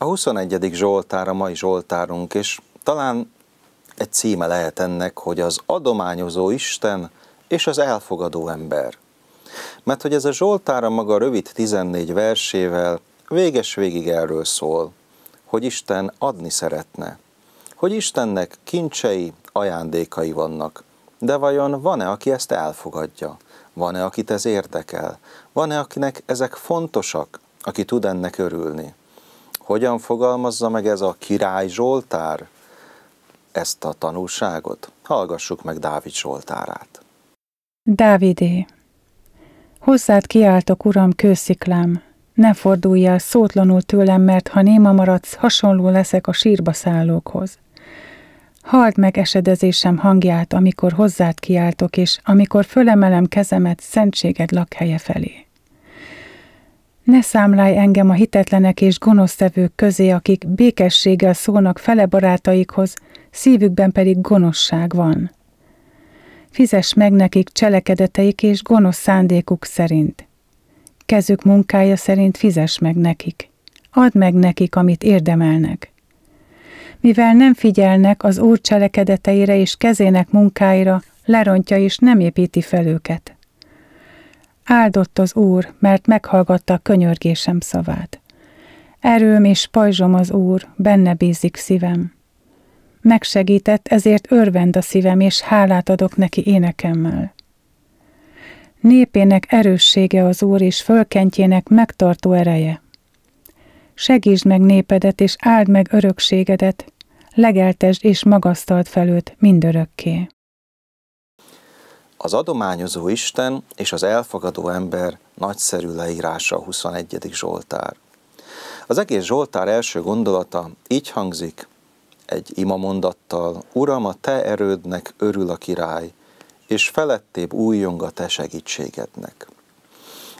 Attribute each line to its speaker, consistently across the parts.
Speaker 1: A 21. Zsoltár a mai Zsoltárunk, és talán egy címe lehet ennek, hogy az adományozó Isten és az elfogadó ember. Mert hogy ez a a maga rövid 14 versével véges végig erről szól, hogy Isten adni szeretne, hogy Istennek kincsei, ajándékai vannak. De vajon van-e, aki ezt elfogadja? Van-e, akit ez érdekel? Van-e, akinek ezek fontosak, aki tud ennek örülni? Hogyan fogalmazza meg ez a király Zsoltár ezt a tanulságot? Hallgassuk meg Dávid Zsoltárát.
Speaker 2: Dávidé, hozzád kiáltok, uram, kősziklám, ne fordulj el szótlanul tőlem, mert ha néma maradsz, hasonló leszek a sírba szállókhoz. Halld meg esedezésem hangját, amikor hozzád kiáltok, és amikor fölemelem kezemet szentséged lakhelye felé. Ne számlálj engem a hitetlenek és gonosztevők közé, akik békességgel szólnak fele barátaikhoz, szívükben pedig gonoszság van. Fizes meg nekik cselekedeteik és gonosz szándékuk szerint. Kezük munkája szerint fizes meg nekik. Add meg nekik, amit érdemelnek. Mivel nem figyelnek az Úr cselekedeteire és kezének munkáira, lerontja és nem építi fel őket. Áldott az Úr, mert meghallgatta a könyörgésem szavát. Erőm és pajzsom az Úr, benne bízik szívem. Megsegített, ezért örvend a szívem, és hálát adok neki énekemmel. Népének erőssége az Úr, és fölkentjének megtartó ereje. Segítsd meg népedet, és áld meg örökségedet, legeltesd és magasztald fel mindörökké.
Speaker 1: Az adományozó Isten és az elfogadó ember nagyszerű leírása a 21. Zsoltár. Az egész Zsoltár első gondolata így hangzik, egy ima mondattal, Uram, a te erődnek örül a király, és felettébb újjong a te segítségednek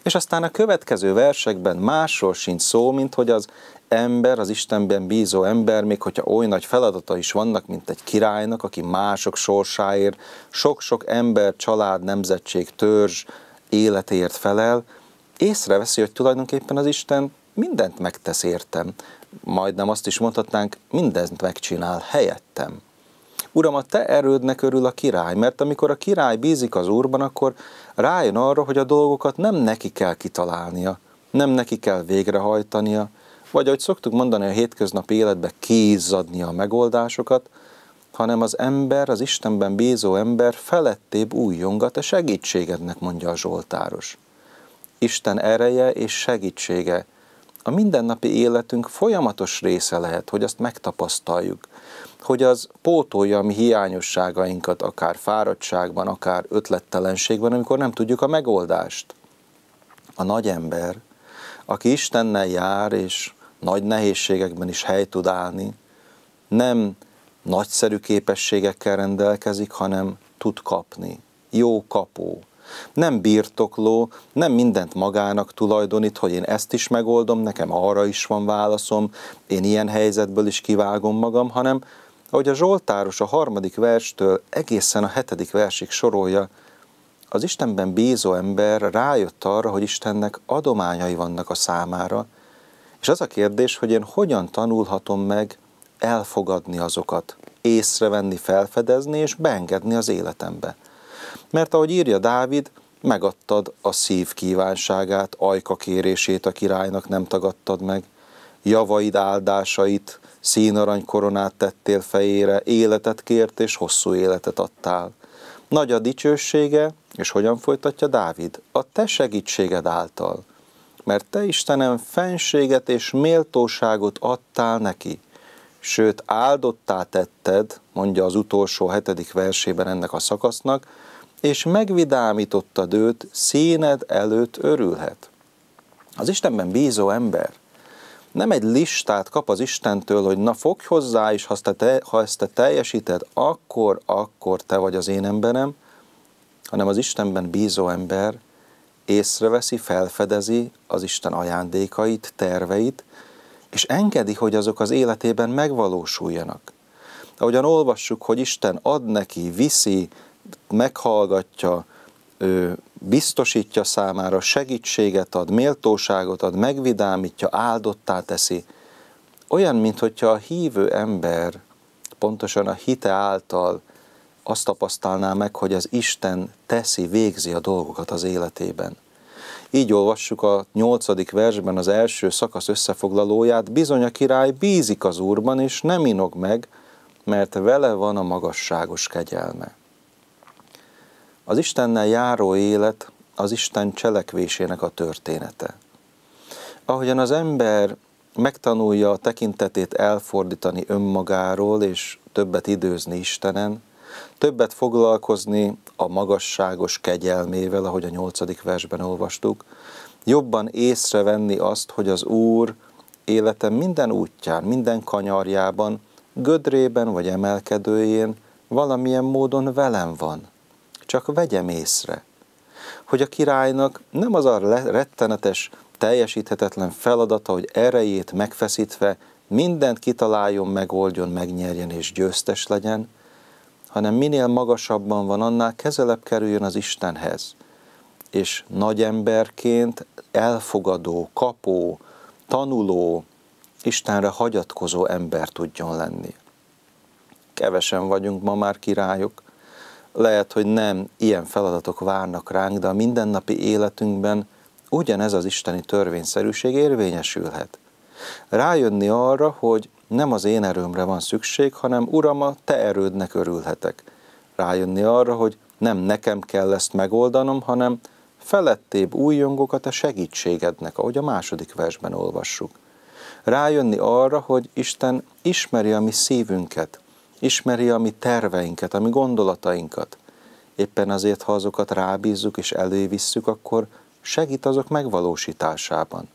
Speaker 1: és aztán a következő versekben másról sincs szó, mint hogy az ember, az Istenben bízó ember, még hogyha oly nagy feladata is vannak, mint egy királynak, aki mások sorsáért, sok-sok ember, család, nemzetség, törzs életéért felel, észreveszi, hogy tulajdonképpen az Isten mindent megtesz értem. Majdnem azt is mondhatnánk, mindent megcsinál helyettem. Uram, a te erődnek örül a király, mert amikor a király bízik az Úrban, akkor rájön arra, hogy a dolgokat nem neki kell kitalálnia, nem neki kell végrehajtania, vagy ahogy szoktuk mondani a hétköznapi életbe, kiizzadnia a megoldásokat, hanem az ember, az Istenben bízó ember felettébb újjongat a segítségednek, mondja a Zsoltáros. Isten ereje és segítsége a mindennapi életünk folyamatos része lehet, hogy azt megtapasztaljuk, hogy az pótolja a mi hiányosságainkat, akár fáradtságban, akár ötlettelenségben, amikor nem tudjuk a megoldást. A nagy ember, aki Istennel jár, és nagy nehézségekben is hely tud állni, nem nagyszerű képességekkel rendelkezik, hanem tud kapni. Jó kapó. Nem birtokló, nem mindent magának tulajdonít, hogy én ezt is megoldom, nekem arra is van válaszom, én ilyen helyzetből is kivágom magam, hanem ahogy a Zsoltáros a harmadik verstől egészen a hetedik versig sorolja, az Istenben bízó ember rájött arra, hogy Istennek adományai vannak a számára, és az a kérdés, hogy én hogyan tanulhatom meg elfogadni azokat, észrevenni, felfedezni és beengedni az életembe. Mert ahogy írja Dávid, megadtad a szív kívánságát, ajka kérését a királynak nem tagadtad meg – javaid áldásait, színarany koronát tettél fejére, életet kért és hosszú életet adtál. Nagy a dicsősége, és hogyan folytatja Dávid? A te segítséged által. Mert te Istenem fenséget és méltóságot adtál neki, sőt áldottá tetted, mondja az utolsó hetedik versében ennek a szakasznak, és megvidámítottad őt, színed előtt örülhet. Az Istenben bízó ember nem egy listát kap az Istentől, hogy na fogj hozzá, és ha ezt, te, ha ezt te teljesíted, akkor, akkor te vagy az én emberem, hanem az Istenben bízó ember észreveszi, felfedezi az Isten ajándékait, terveit, és engedi, hogy azok az életében megvalósuljanak. Ahogyan olvassuk, hogy Isten ad neki, viszi, meghallgatja, biztosítja számára, segítséget ad, méltóságot ad, megvidámítja, áldottá teszi. Olyan, mintha a hívő ember pontosan a hite által azt tapasztalná meg, hogy az Isten teszi, végzi a dolgokat az életében. Így olvassuk a nyolcadik versben az első szakasz összefoglalóját, bizony a király bízik az Úrban, és nem inog meg, mert vele van a magasságos kegyelme. Az Istennel járó élet az Isten cselekvésének a története. Ahogyan az ember megtanulja a tekintetét elfordítani önmagáról, és többet időzni Istenen, többet foglalkozni a magasságos kegyelmével, ahogy a nyolcadik versben olvastuk, jobban észrevenni azt, hogy az Úr életem minden útján, minden kanyarjában, gödrében vagy emelkedőjén valamilyen módon velem van – csak vegyem észre, hogy a királynak nem az a rettenetes, teljesíthetetlen feladata, hogy erejét megfeszítve mindent kitaláljon, megoldjon, megnyerjen és győztes legyen, hanem minél magasabban van, annál kezelebb kerüljön az Istenhez, és nagy emberként elfogadó, kapó, tanuló, Istenre hagyatkozó ember tudjon lenni. Kevesen vagyunk ma már királyok, lehet, hogy nem ilyen feladatok várnak ránk, de a mindennapi életünkben ugyanez az isteni törvényszerűség érvényesülhet. Rájönni arra, hogy nem az én erőmre van szükség, hanem Uram, a Te erődnek örülhetek. Rájönni arra, hogy nem nekem kell ezt megoldanom, hanem felettébb újjongokat a segítségednek, ahogy a második versben olvassuk. Rájönni arra, hogy Isten ismeri a mi szívünket, ismeri a mi terveinket, a mi gondolatainkat. Éppen azért, ha azokat rábízzuk és elővisszük, akkor segít azok megvalósításában.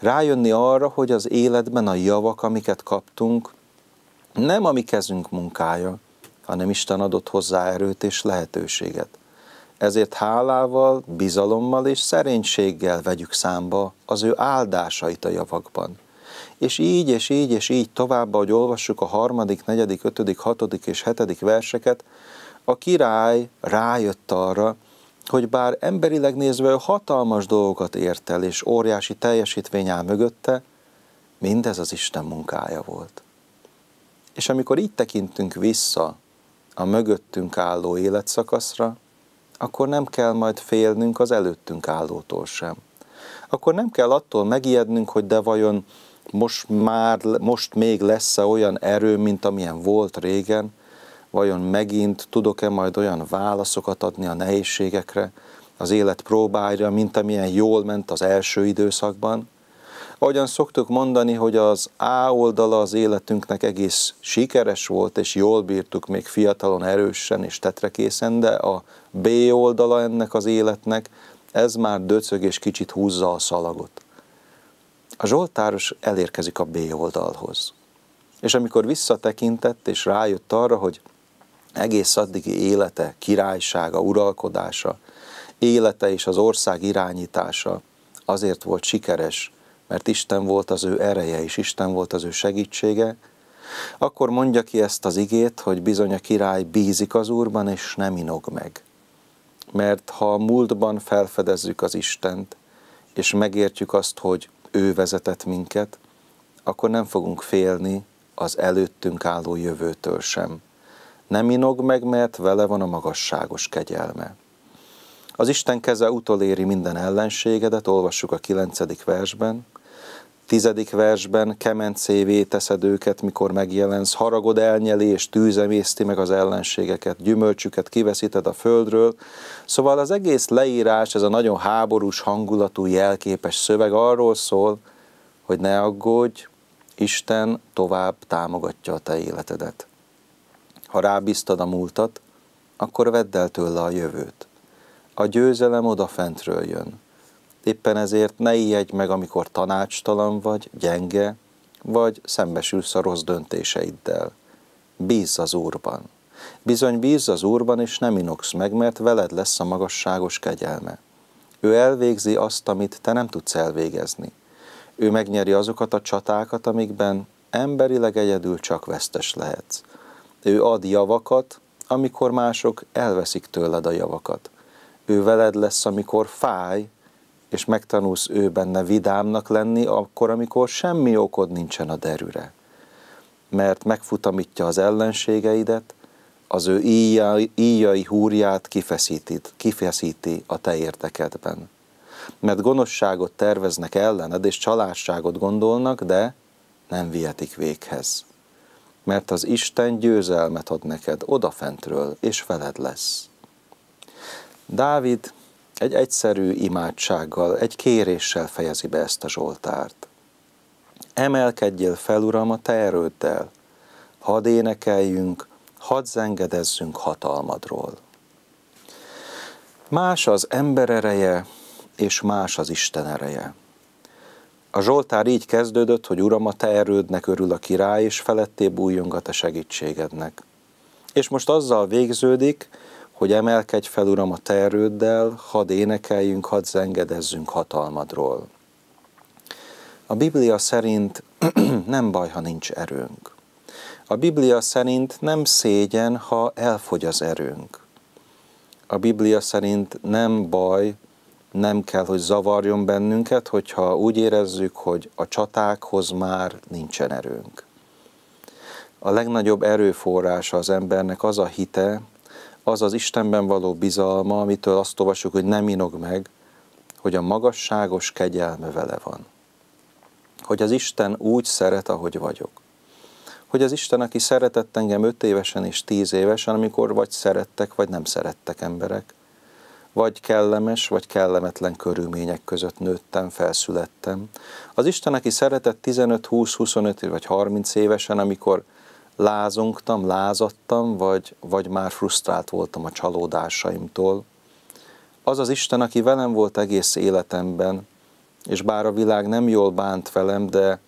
Speaker 1: Rájönni arra, hogy az életben a javak, amiket kaptunk, nem a mi kezünk munkája, hanem Isten adott hozzá erőt és lehetőséget. Ezért hálával, bizalommal és szerénységgel vegyük számba az ő áldásait a javakban és így, és így, és így tovább, ahogy olvassuk a harmadik, negyedik, ötödik, hatodik és hetedik verseket, a király rájött arra, hogy bár emberileg nézve ő hatalmas dolgokat ért el, és óriási teljesítmény áll mögötte, mindez az Isten munkája volt. És amikor így tekintünk vissza a mögöttünk álló életszakaszra, akkor nem kell majd félnünk az előttünk állótól sem. Akkor nem kell attól megijednünk, hogy de vajon most már, most még lesz-e olyan erő, mint amilyen volt régen, vajon megint tudok-e majd olyan válaszokat adni a nehézségekre, az élet próbáira, mint amilyen jól ment az első időszakban. Ahogyan szoktuk mondani, hogy az A oldala az életünknek egész sikeres volt, és jól bírtuk még fiatalon, erősen és tetrekészen, de a B oldala ennek az életnek, ez már döcög és kicsit húzza a szalagot. A Zsoltáros elérkezik a B oldalhoz. És amikor visszatekintett, és rájött arra, hogy egész addigi élete, királysága, uralkodása, élete és az ország irányítása azért volt sikeres, mert Isten volt az ő ereje, és Isten volt az ő segítsége, akkor mondja ki ezt az igét, hogy bizony a király bízik az Úrban, és nem inog meg. Mert ha a múltban felfedezzük az Istent, és megértjük azt, hogy ő vezetett minket, akkor nem fogunk félni az előttünk álló jövőtől sem. Nem inog meg, mert vele van a magasságos kegyelme. Az Isten keze utoléri minden ellenségedet, olvassuk a 9. versben, Tizedik versben kemencévé teszed őket, mikor megjelensz, haragod elnyeli és tűzemészti meg az ellenségeket, gyümölcsüket kiveszíted a földről. Szóval az egész leírás, ez a nagyon háborús hangulatú jelképes szöveg arról szól, hogy ne aggódj, Isten tovább támogatja a te életedet. Ha rábíztad a múltat, akkor vedd el tőle a jövőt. A győzelem odafentről jön Éppen ezért ne ijedj meg, amikor tanácstalan vagy, gyenge, vagy szembesülsz a rossz döntéseiddel. Bízz az Úrban. Bizony bízz az Úrban, és nem inoksz meg, mert veled lesz a magasságos kegyelme. Ő elvégzi azt, amit te nem tudsz elvégezni. Ő megnyeri azokat a csatákat, amikben emberileg egyedül csak vesztes lehetsz. Ő ad javakat, amikor mások elveszik tőled a javakat. Ő veled lesz, amikor fáj, és megtanulsz ő benne vidámnak lenni, akkor, amikor semmi okod nincsen a derűre. Mert megfutamítja az ellenségeidet, az ő íjai, íjai húrját kifeszítít, kifeszíti a te értekedben. Mert gonoszságot terveznek ellened, és csalásságot gondolnak, de nem vietik véghez. Mert az Isten győzelmet ad neked odafentről, és veled lesz. Dávid egy egyszerű imádsággal, egy kéréssel fejezi be ezt a Zsoltárt. Emelkedjél fel, Uram, a Te erőddel, hadd énekeljünk, hadd zengedezzünk hatalmadról. Más az ember ereje, és más az Isten ereje. A Zsoltár így kezdődött, hogy Uram, a Te erődnek örül a király, és feletté bújjunk a Te segítségednek. És most azzal végződik, hogy emelkedj fel, Uram, a Te erőddel, hadd énekeljünk, hadd zengedezzünk hatalmadról. A Biblia szerint nem baj, ha nincs erőnk. A Biblia szerint nem szégyen, ha elfogy az erőnk. A Biblia szerint nem baj, nem kell, hogy zavarjon bennünket, hogyha úgy érezzük, hogy a csatákhoz már nincsen erőnk. A legnagyobb erőforrása az embernek az a hite, az az Istenben való bizalma, amitől azt olvasjuk, hogy nem inog meg, hogy a magasságos kegyelme vele van. Hogy az Isten úgy szeret, ahogy vagyok. Hogy az Isten, aki szeretett engem öt évesen és tíz évesen, amikor vagy szerettek, vagy nem szerettek emberek, vagy kellemes, vagy kellemetlen körülmények között nőttem, felszülettem. Az Isten, aki szeretett 15, 20, 25 vagy 30 évesen, amikor lázongtam, lázadtam, vagy, vagy már frusztrált voltam a csalódásaimtól. Az az Isten, aki velem volt egész életemben, és bár a világ nem jól bánt velem, de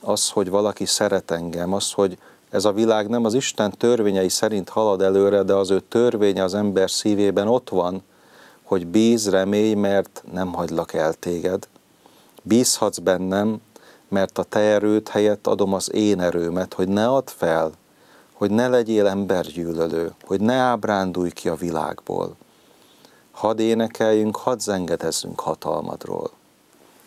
Speaker 1: az, hogy valaki szeret engem, az, hogy ez a világ nem az Isten törvényei szerint halad előre, de az ő törvénye az ember szívében ott van, hogy bíz, remélj, mert nem hagylak el téged. Bízhatsz bennem, mert a te erőt helyett adom az én erőmet, hogy ne add fel, hogy ne legyél embergyűlölő, hogy ne ábrándulj ki a világból. Hadd énekeljünk, hadd zengedezzünk hatalmadról.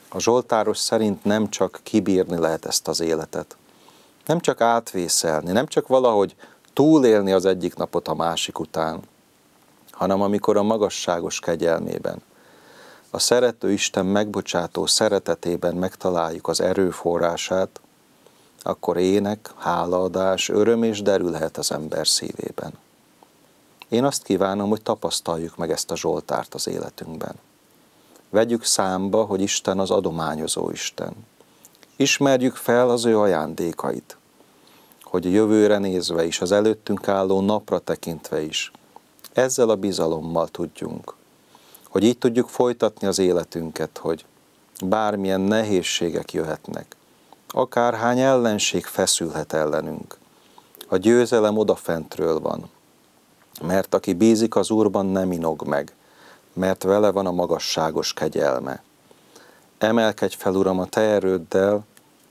Speaker 1: A Zsoltáros szerint nem csak kibírni lehet ezt az életet, nem csak átvészelni, nem csak valahogy túlélni az egyik napot a másik után, hanem amikor a magasságos kegyelmében, a szerető Isten megbocsátó szeretetében megtaláljuk az erőforrását, akkor ének, hálaadás, öröm és derülhet az ember szívében. Én azt kívánom, hogy tapasztaljuk meg ezt a Zsoltárt az életünkben. Vegyük számba, hogy Isten az adományozó Isten. Ismerjük fel az ő ajándékait, hogy a jövőre nézve is, az előttünk álló napra tekintve is, ezzel a bizalommal tudjunk hogy így tudjuk folytatni az életünket, hogy bármilyen nehézségek jöhetnek, akárhány ellenség feszülhet ellenünk. A győzelem odafentről van, mert aki bízik az Úrban nem inog meg, mert vele van a magasságos kegyelme. Emelkedj fel, Uram, a Te erőddel,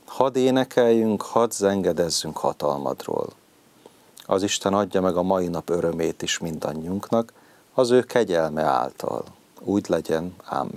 Speaker 1: hadd énekeljünk, hadd zengedezzünk hatalmadról. Az Isten adja meg a mai nap örömét is mindannyiunknak, az ő kegyelme által úgy legyen, ám